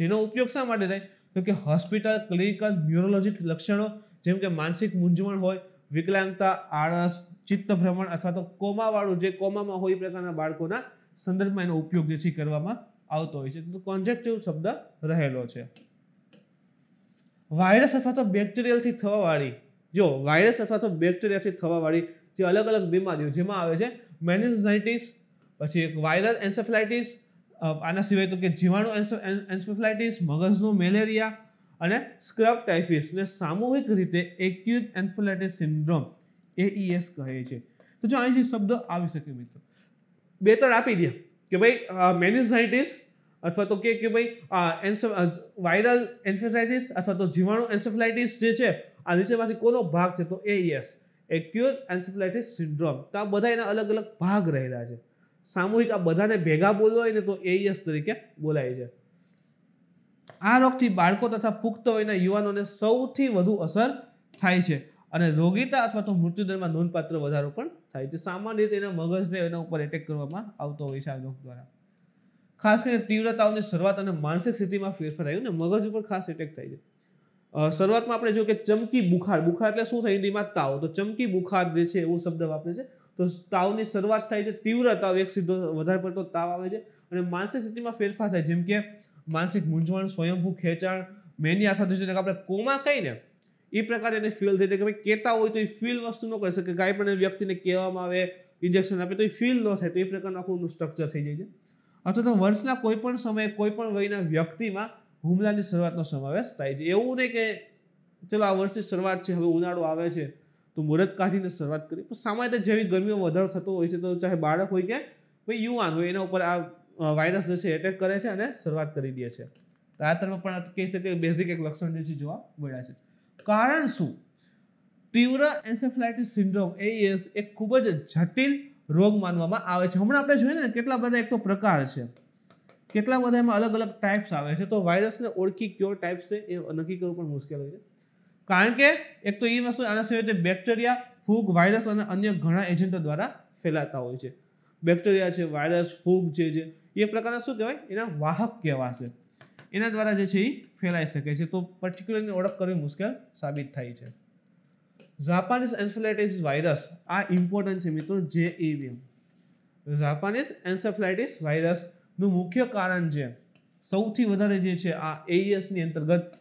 જેનો ઉપયોગ શા માટે થાય તો કે હોસ્પિટલ ક્લિનિકલ ન્યુરોલોજિક લક્ષણો જેમ કે માનસિક મૂંઝવણ હોય વિકલાંગતા આળસ ચિત્ત ભ્રમણ અથવા તો કોમાવાળું જે કોમામાં હોય એ પ્રકારના બાળકોના સંદર્ભમાં એનો ઉપયોગ જે છે કરવામાં આવતો હોય છે તો કોન્જેક્ટિવ શબ્દ રહેલો છે વાયરસ અથવા તો બેક્ટેરિયલથી થવાવાળી જો વાયરસ અથવા તો બેક્ટેરિયાથી થવાવાળી જે અલગ અલગ બીમારીઓ જેમાં આવે છે મેનિન્જાઇટિસ પછી એક વાયરલ એન્સેફલાઇટિસ આના સિવાય તો કે જીવાણુ એન્સેફલાઇટિસ મગજનું મેલેરિયા અને સ્ક્રબ ટાઇફિસ ને સામૂહિક રીતે એક્યુટ એન્સેફલાઇટિસ સિન્ડ્રોમ એઈએસ કહે છે તો જો અહીંથી શબ્દ આવી શકે મિત્રો બે ત્રણ આપી દે કે ભાઈ મેનિન્જાઇટિસ અથવા તો કે કે ભાઈ વાયરલ એન્સેફલાઇટિસ અથવા તો જીવાણુ એન્સેફલાઇટીસ જે છે આ નીચેમાંથી કોનો ભાગ છે તો એઈએસ એક્યુર એન્સેફલાઇટિસ સિન્ડ્રોમ તો આ બધા એના અલગ અલગ ભાગ રહેલા છે સામૂહિક આ બધાને ભેગા બોલવા હોય ને તો એઇએસ e તરીકે બોલાય છે આ રોગથી બાળકો તથા પુખ્ત વયના યુવાનોને સૌથી વધુ અસર થાય છે અને રોગીતા અથવા તો મૃત્યુદરમાં નોંધપાત્ર વધારો પણ થાય છે સામાન્ય રીતે એના મગજને એના ઉપર એટેક કરવામાં આવતો હોય છે આ રોગ દ્વારા ખાસ કરીને તીવ્રતાઓની શરૂઆત અને માનસિક સ્થિતિમાં ફેરફાર આવ્યું ને મગજ ઉપર ખાસ એટેક થાય છે શરૂઆતમાં આપણે જો કે ચમકી બુખાર બુખાર એટલે શું થાય હિન્દીમાં તાવ તો ચમકી બુખાર જે છે એવો શબ્દ વાપરે છે તો તાવની શરૂઆત થાય છે તીવ્ર તાવ એક સીધો વધારે પડતો તાવ આવે છે અને માનસિક સ્થિતિમાં ફેરફાર થાય જેમ કે માનસિક મૂંઝવણ સ્વયંભૂ ખેંચાણ મેનિયા થતી છે આપણે કોમા કહીને એ પ્રકારે એને ફીલ થઈ કે ભાઈ કહેતા હોય તો એ ફીલ વસ્તુ ન કહી શકે કાંઈ પણ વ્યક્તિને કહેવામાં આવે ઇન્જેક્શન આપે તો એ ફીલ ન થાય તો એ પ્રકારનું આખું સ્ટ્રક્ચર થઈ જાય છે અથવા તો વર્ષના કોઈ પણ સમયે કોઈ પણ વયના વ્યક્તિમાં હુમલાની શરૂઆતનો સમાવેશ થાય છે એવું નહીં કે ચલો આ વર્ષની શરૂઆત છે હવે ઉનાળો આવે છે તો મુહૂર્ત કાઢીને શરૂઆત કરી પણ સામાન્ય જેવી ગરમીમાં વધારો થતો હોય છે તો ચાહે બાળક હોય કે ભાઈ યુવાન હોય એના ઉપર આ વાયરસ જે છે એટેક કરે છે અને શરૂઆત કરી દે છે તો પણ કહી શકે બેઝિક એક લક્ષણ જે છે જોવા મળ્યા છે કારણ શું તીવ્ર એન્સેફલાઇટિસ સિન્ડ્રોમ એઈએસ એક ખૂબ જ જટિલ રોગ માનવામાં આવે છે હમણાં આપણે જોઈએ ને કેટલા બધા એક તો પ્રકાર છે કેટલા બધા એમાં અલગ અલગ ટાઈપ્સ આવે છે તો વાયરસને ઓળખી કયો ટાઈપ છે એ નક્કી કરવું પણ મુશ્કેલ હોય છે કારણ કે એક તો એ વસ્તુ આના સિવાય તે બેક્ટેરિયા ફૂગ વાયરસ અને અન્ય ઘણા એજન્ટો દ્વારા ફેલાતા હોય છે બેક્ટેરિયા છે વાયરસ ફૂગ છે જે એ પ્રકારના શું કહેવાય એના વાહક કહેવાશે એના દ્વારા જે છે એ ફેલાઈ શકે છે તો પર્ટિક્યુલરની ઓળખ કરવી મુશ્કેલ સાબિત થાય છે જાપાનીઝ એન્સેફલાઇટિસ વાયરસ આ ઇમ્પોર્ટન્ટ છે મિત્રો જે જેઈવીએમ જાપાનીઝ એન્સેફલાઇટિસ વાયરસ નું મુખ્ય કારણ છે સૌથી વધારે જે છે આ એઈએસની e અંતર્ગત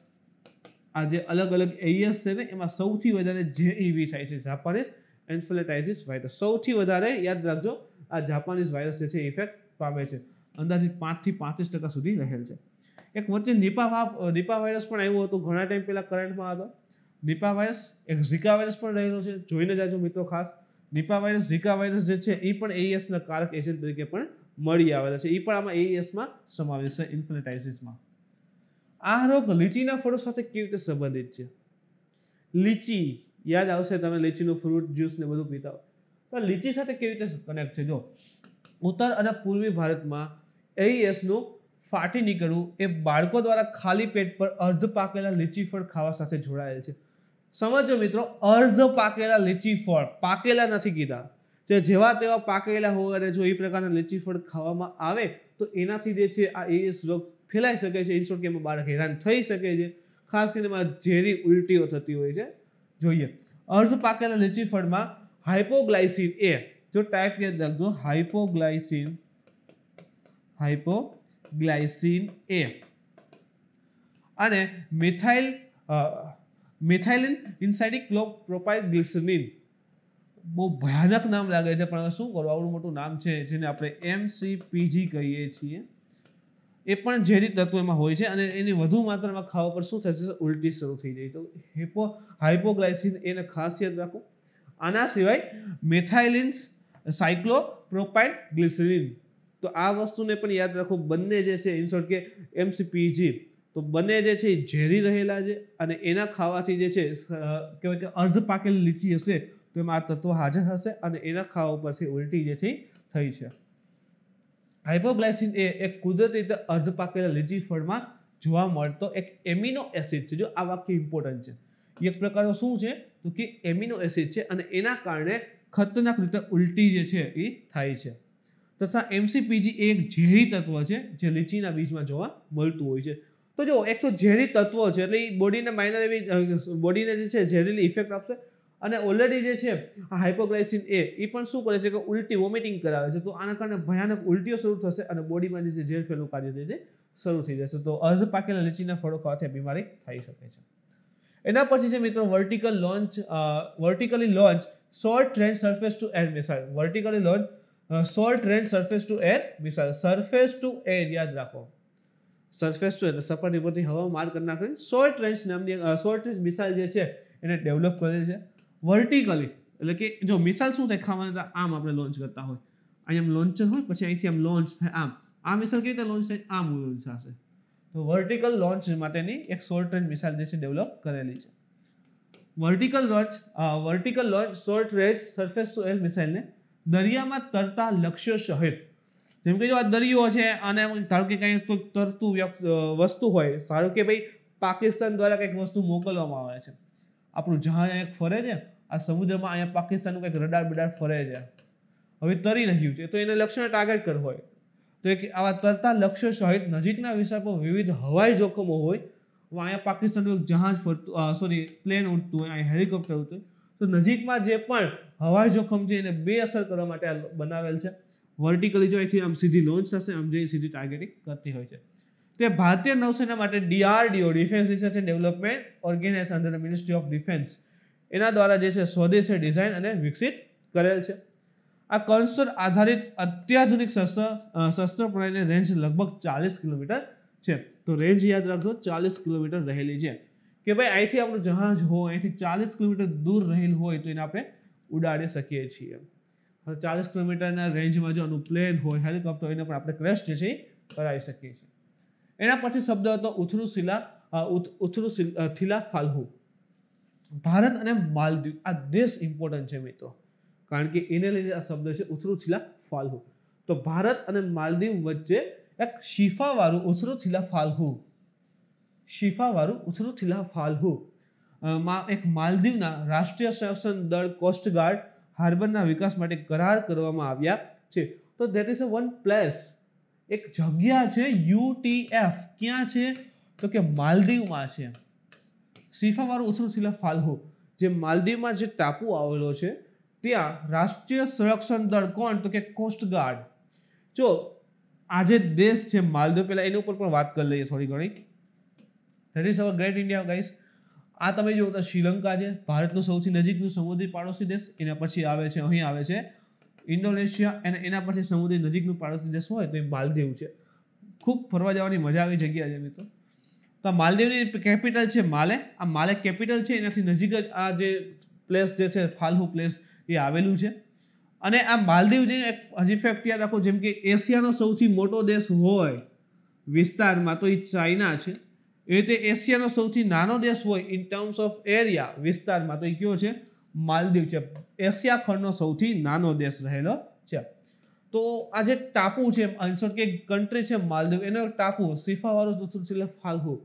આ જે અલગ અલગ એઈએસ e છે ને એમાં સૌથી વધારે જે ઈવી e થાય છે જાપાનીઝ એન્ફ્લેટાઇસિસ વાયરસ સૌથી વધારે યાદ રાખજો આ જાપાનીઝ વાયરસ જે છે ઇફેક્ટ પામે છે અંદાજે પાંચથી પાંત્રીસ ટકા સુધી રહેલ છે એક વચ્ચે નિપા વાપ નિપા વાયરસ પણ આવ્યું હતું ઘણા ટાઈમ પહેલાં કરંટમાં હતો નિપા વાયરસ એક ઝીકા વાયરસ પણ રહેલો છે જોઈને જાજો મિત્રો ખાસ નિપા વાયરસ ઝીકા વાયરસ જે છે એ પણ એઈએસના કારક એજન્ટ તરીકે પણ મળી આવેલા છે એ પણ આમાં એઈએસમાં e સમાવેશ છે ઇન્ફ્લેટાઇસિસમાં આ રોગ લીચીના ફળો સાથે કેવી રીતે સંબંધિત છે લીચી યાદ આવશે તમે લીચીનું ફ્રૂટ જ્યુસ ને બધું પીતા તો લીચી સાથે કેવી રીતે કનેક્ટ છે જો ઉત્તર અને પૂર્વી ભારતમાં એઈએસનું e ફાટી નીકળવું એ બાળકો દ્વારા ખાલી પેટ પર અર્ધ પાકેલા લીચી ફળ ખાવા સાથે જોડાયેલ છે સમજો મિત્રો અર્ધ પાકેલા લીચી ફળ પાકેલા નથી કીધા તે જેવા તેવા પાકેલા હોય અને જો એ પ્રકારના લીચી ફળ ખાવામાં આવે તો એનાથી જે છે આ એએસ રોગ ફેલાઈ શકે છે ઇન્સ્ટોટ કેમ્પમાં બાળક હેરાન થઈ શકે છે ખાસ કરીને એમાં ઝેરી ઉલટીઓ થતી હોય છે જોઈએ અર્ધ પાકેલા લીચી ફળમાં હાઇપોગ્લાયસિન એ જો ટાઈપ યાદ રાખજો હાઇપોગ્લાયસિન હાઇપોગ્લાયસિન એ અને methyl methylene insidic propyl glycerine બહુ ભયાનક નામ લાગે છે પણ શું કરવું આવડું મોટું નામ છે જેને આપણે એમસીપીજી કહીએ છીએ એ પણ ઝેરી તત્વ એમાં હોય છે અને એની વધુ માત્રામાં ખાવા પર શું થશે ઉલટી શરૂ થઈ જાય તો હિપો હાઇપોગ્લાયસિન એને ખાસ યાદ રાખો આના સિવાય મેથાઇલિન્સ સાયક્લોપ્રોપાઇન ગ્લિસરીન તો આ વસ્તુને પણ યાદ રાખો બંને જે છે ઇન કે એમસીપીજી તો બંને જે છે ઝેરી રહેલા છે અને એના ખાવાથી જે છે કહેવાય કે અર્ધ પાકેલી લીચી હશે તેમાં આ તત્વો હાજર હશે અને એના ખાવા ઉપરથી ઉલટી જે થઈ થઈ છે હાઇપોગ્લાયસિન એ એક કુદરતી રીતે અર્ધ પાકેલા લીજી ફળમાં જોવા મળતો એક એમિનો એસિડ છે જો આ વાક્ય ઇમ્પોર્ટન્ટ છે એક પ્રકારનો શું છે તો કે એમિનો એસિડ છે અને એના કારણે ખતરનાક રીતે ઉલટી જે છે એ થાય છે તથા એમસીપીજી એ એક ઝેરી તત્વ છે જે લીચીના બીજમાં જોવા મળતું હોય છે તો જો એક તો ઝેરી તત્વ છે એટલે એ બોડીને માઇનર એવી બોડીને જે છે ઝેરીલી ઇફેક્ટ આપશે અને ઓલરેડી જે છે આ હાઇપોગ્લાઇસિન એ એ પણ શું કરે છે કે ઉલટી વોમિટિંગ કરાવે છે તો આના કારણે ભયાનક ઉલટીઓ શરૂ થશે અને બોડીમાં જે છે ઝેર ફેલું કાર્ય જે શરૂ થઈ જશે તો અર્ધ પાકેલા લીચીના ફળો ખાવાથી બીમારી થઈ શકે છે એના પછી છે મિત્રો vertical launch vertically launch short range surface to air missile vertically launch short range surface to air missile surface to air યાદ રાખો સરફેસ ટુ એટલે સપાટી પરથી હવા માર્ગ કરી નાખે શોર્ટ રેન્જ નામની શોર્ટ રેન્જ મિસાઇલ જે છે એને ડેવલપ કરે છે વર્ટિકલી એટલે કે જો મિસાલ શું થાય ખાવાનું આમ આપણે લોન્ચ કરતા હોય અહીં આમ લોન્ચર હોય પછી અહીંથી આમ લોન્ચ થાય આમ આ મિસાઇલ કેવી રીતે લોન્ચ થાય આમ લોન્ચ થશે તો વર્ટિકલ લોન્ચ માટેની એક શોર્ટ રેન્જ મિસાલ જે છે ડેવલપ કરેલી છે vertical launch vertical launch short range surface to air મિસાઇલને દરિયામાં તરતા લક્ષ્યો સહિત જેમ કે જો આ દરિયો છે અને ધારો કે કંઈ તરતું વસ્તુ હોય ધારો કે ભાઈ પાકિસ્તાન દ્વારા કંઈક વસ્તુ મોકલવામાં આવે છે આપણું જહાજ એક ફરે છે આ સમુદ્રમાં અહીંયા પાકિસ્તાનનું કંઈક રડાર બડાર ફરે છે હવે તરી રહ્યું છે તો એને લક્ષ્યને ટાર્ગેટ કર હોય તો એક આવા તરતા લક્ષ્ય સહિત નજીકના વિસ્તાર પર વિવિધ હવાઈ જોખમો હોય અહીંયા પાકિસ્તાનનું એક જહાજ ફરતું સોરી પ્લેન ઉડતું હોય અહીંયા હેલિકોપ્ટર ઉડતું તો નજીકમાં જે પણ હવાઈ જોખમ છે એને બે અસર કરવા માટે બનાવેલ છે વર્ટિકલી જો અહીંથી આમ સીધી લોન્ચ થશે આમ જઈ સીધી ટાર્ગેટિંગ કરતી હોય છે તે ભારતીય નૌસેના માટે DRDO defence research and development organise under ministry of defence એના દ્વારા જે છે સ્વદેશી ડિઝાઇન અને વિકસિત કરેલ છે આ કન્સ્ટર આધારિત અત્યાધુનિક શસ્ત્ર શસ્ત્ર પ્રણાલીની રેન્જ લગભગ ચાલીસ કિલોમીટર છે તો રેન્જ યાદ રાખજો ચાલીસ કિલોમીટર રહેલી છે કે ભાઈ અહીંથી આપણું જહાજ હોય અહીંથી ચાલીસ કિલોમીટર દૂર રહેલું હોય તો એને આપણે ઉડાડી શકીએ છીએ હવે ચાલીસ કિલોમીટરના રેન્જમાં જો એનું પ્લેન હોય હેલિકોપ્ટર એને પણ આપણે ક્રેશ જે છે કરાવી શકીએ છીએ એના પછી શબ્દ હતો ઉથરુ શિલા ઉથરુ થિલા ફાલ્હુ ભારત અને માલદીવ આ દેશ ઇમ્પોર્ટન્ટ છે મિત્રો કારણ કે એને લઈને આ શબ્દ છે ઉછરું ઉછરુછીલા ફાલહુ તો ભારત અને માલદીવ વચ્ચે એક શિફાવાળું ઉછરું ઉછરુછીલા ફાલ્હુ શિફાવાળું ઉછરું ફાલ્હુ માં એક માલદીવના રાષ્ટ્રીય શાસન દળ કોસ્ટગાર્ડ હાર્બરના વિકાસ માટે કરાર કરવામાં આવ્યા છે તો that is a one place એક જગ્યા છે યુટીએફ ક્યાં છે તો કે માલદીવમાં છે શિફાવાળો ઉષ્ણશિલા ફાલ્હો જે માલદીવમાં જે ટાપુ આવેલો છે ત્યાં રાષ્ટ્રીય સંરક્ષણ દળ કોણ તો કે કોસ્ટગાર્ડ જો આજે દેશ છે માલદીવ પહેલાં એની ઉપર પણ વાત કરી લઈએ થોડી ઘણી that is our great India guys આ તમે જુઓ તો શ્રીલંકા છે ભારતનું સૌથી નજીકનું સમુદ્રી પાડોશી દેશ એના પછી આવે છે અહીં આવે છે ઇન્ડોનેશિયા અને એના પછી સમુદ્રી નજીકનું પાડોશી દેશ હોય તો એ માલદીવ છે ખૂબ ફરવા જવાની મજા આવી જગ્યા છે મિત્રો તો આ માલદીવની કેપિટલ છે માલે આ માલે કેપિટલ છે એનાથી નજીક જ આ જે પ્લેસ જે છે ફાલ્હુ પ્લેસ એ આવેલું છે અને આ માલદીવ જે હજી ફેક્ટ યાદ રાખો જેમ કે એશિયાનો સૌથી મોટો દેશ હોય વિસ્તારમાં તો એ ચાઇના છે એ રીતે એશિયાનો સૌથી નાનો દેશ હોય ઇન ટર્મ્સ ઓફ એરિયા વિસ્તારમાં તો એ કયો છે માલદીવ છે એશિયા ખંડનો સૌથી નાનો દેશ રહેલો છે તો આ જે ટાપુ છે કે કન્ટ્રી છે માલદીવ એનો ટાપુ સિફાવાળું શું છે એટલે ફાલ્હુ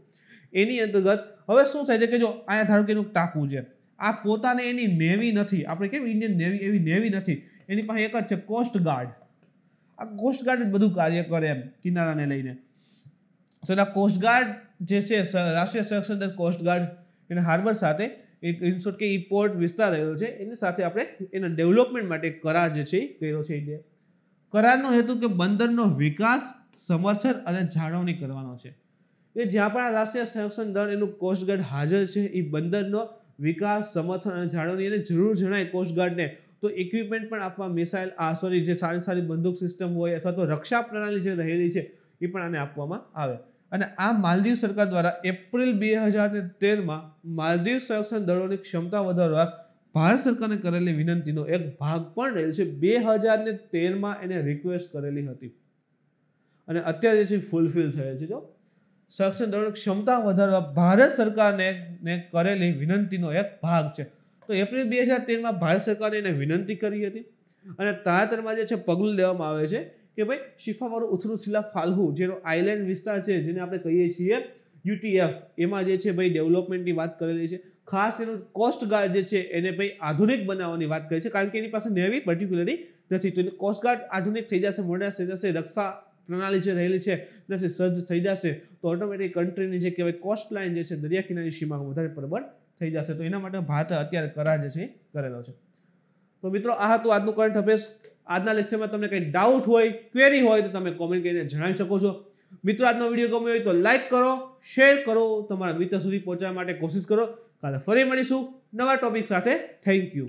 એની અંતર્ગત હવે શું થાય છે કે જો અહીંયા ધારો કે એનું ટાંકું છે આ પોતાને એની નેવી નથી આપણે કેમ ઇન્ડિયન નેવી એવી નેવી નથી એની પાસે એક જ છે કોસ્ટગાર્ડ આ કોસ્ટગાર્ડ જ બધું કાર્ય કરે એમ કિનારાને લઈને સો એના કોસ્ટ જે છે રાષ્ટ્રીય સંરક્ષણ કોસ્ટગાર્ડ એને હાર્બર સાથે એક ઇન્સોર્ટ કે એ પોર્ટ વિસ્તાર રહ્યો છે એની સાથે આપણે એના ડેવલપમેન્ટ માટે કરાર જે છે એ કર્યો છે ઇન્ડિયા કરારનો હેતુ કે બંદરનો વિકાસ સમર્થન અને જાળવણી કરવાનો છે કે જ્યાં પણ આ રાષ્ટ્રીય સંરક્ષણ દળ એનું કોસ્ટગાર્ડ હાજર છે એ બંદરનો વિકાસ સમર્થન અને જાળવણી એને જરૂર જણાય કોસ્ટગાર્ડને તો ઇક્વિપમેન્ટ પણ આપવા મિસાઇલ આ સોરી જે સારી સારી બંદૂક સિસ્ટમ હોય અથવા તો રક્ષા પ્રણાલી જે રહેલી છે એ પણ આને આપવામાં આવે અને આ માલદીવ સરકાર દ્વારા એપ્રિલ બે હજાર ને તેરમાં માલદીવ સંરક્ષણ દળોની ક્ષમતા વધારવા ભારત સરકારને કરેલી વિનંતીનો એક ભાગ પણ રહેલો છે બે હજાર ને તેરમાં એને રિક્વેસ્ટ કરેલી હતી અને અત્યારે જે છે ફૂલફિલ થયેલ છે જો સંરક્ષણ દળ ક્ષમતા વધારવા ભારત સરકારને ને કરેલી વિનંતીનો એક ભાગ છે તો એપ્રિલ બે હજાર તેરમાં ભારત સરકારે એને વિનંતી કરી હતી અને તાજેતરમાં જે છે પગલું લેવામાં આવે છે કે ભાઈ શિફાવાળું ઉથરું શિલા ફાલ્હુ જેનો આઇલેન્ડ વિસ્તાર છે જેને આપણે કહીએ છીએ યુટીએફ એમાં જે છે ભાઈ ડેવલપમેન્ટની વાત કરેલી છે ખાસ એનું કોસ્ટગાર્ડ જે છે એને ભાઈ આધુનિક બનાવવાની વાત કરી છે કારણ કે એની પાસે નેવી પર્ટિક્યુલરી નથી તો કોસ્ટ ગાર્ડ આધુનિક થઈ જશે મોડા થઈ જશે રક્ષા પ્રણાલી જે રહેલી છે એનાથી સજ્જ થઈ જશે તો ઓટોમેટિક કન્ટ્રીની જે કહેવાય કોસ્ટ લાઇન જે છે દરિયાકિનારી કિનારી સીમા વધારે પ્રબળ થઈ જશે તો એના માટે ભારત અત્યારે કરાર જે છે કરેલો છે તો મિત્રો આ હતું આજનું કરંટ અફેર્સ આજના લેક્ચરમાં તમને કંઈ ડાઉટ હોય ક્વેરી હોય તો તમે કોમેન્ટ કરીને જણાવી શકો છો મિત્રો આજનો વિડીયો ગમ્યો હોય તો લાઇક કરો શેર કરો તમારા મિત્ર સુધી પહોંચવા માટે કોશિશ કરો કાલે ફરી મળીશું નવા ટોપિક સાથે થેન્ક યુ